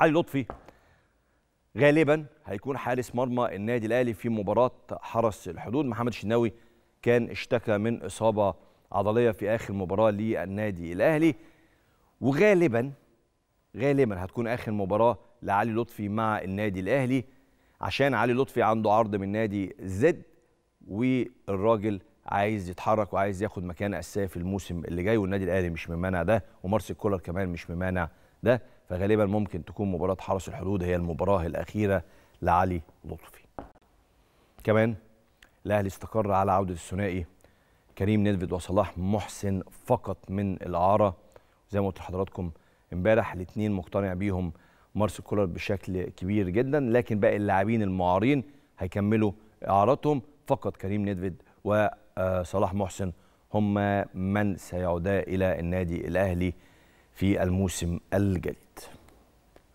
علي لطفي غالبا هيكون حارس مرمى النادي الاهلي في مباراه حرس الحدود محمد الشناوي كان اشتكى من اصابه عضليه في اخر مباراه للنادي الاهلي وغالبا غالبا هتكون اخر مباراه لعلي لطفي مع النادي الاهلي عشان علي لطفي عنده عرض من نادي زد والراجل عايز يتحرك وعايز ياخد مكان اساسي في الموسم اللي جاي والنادي الاهلي مش ممانع ده ومارسيل كولر كمان مش ممانع ده فغالبا ممكن تكون مباراة حرس الحدود هي المباراة الأخيرة لعلي لطفي كمان الأهلي استقر على عودة الثنائي كريم نيدفيد وصلاح محسن فقط من الإعارة زي ما قلت لحضراتكم امبارح الاثنين مقتنع بيهم مارسيل كولر بشكل كبير جدا لكن باقي اللاعبين المعارين هيكملوا إعاراتهم فقط كريم نيدفيد وصلاح آه، محسن هما من سيعودا إلى النادي الأهلي في الموسم الجديد